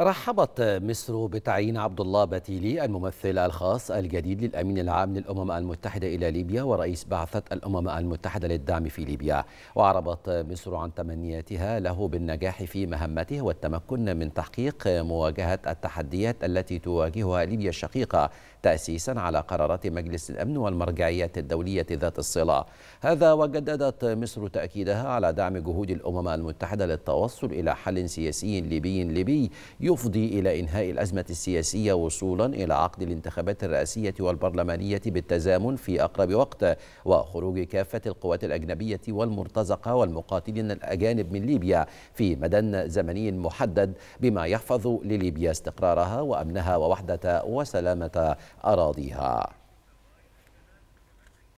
رحبت مصر بتعيين عبد الله بتيلي الممثل الخاص الجديد للامين العام للامم المتحده الى ليبيا ورئيس بعثه الامم المتحده للدعم في ليبيا واعربت مصر عن تمنياتها له بالنجاح في مهمته والتمكن من تحقيق مواجهه التحديات التي تواجهها ليبيا الشقيقه تاسيسا على قرارات مجلس الامن والمرجعيات الدوليه ذات الصله هذا وجددت مصر تاكيدها على دعم جهود الامم المتحده للتوصل الى حل سياسي ليبي ليبي يفضي إلى إنهاء الأزمة السياسية وصولا إلى عقد الانتخابات الرئاسية والبرلمانية بالتزامن في أقرب وقت وخروج كافة القوات الأجنبية والمرتزقة والمقاتلين الأجانب من ليبيا في مدى زمني محدد بما يحفظ لليبيا استقرارها وأمنها ووحدة وسلامة أراضيها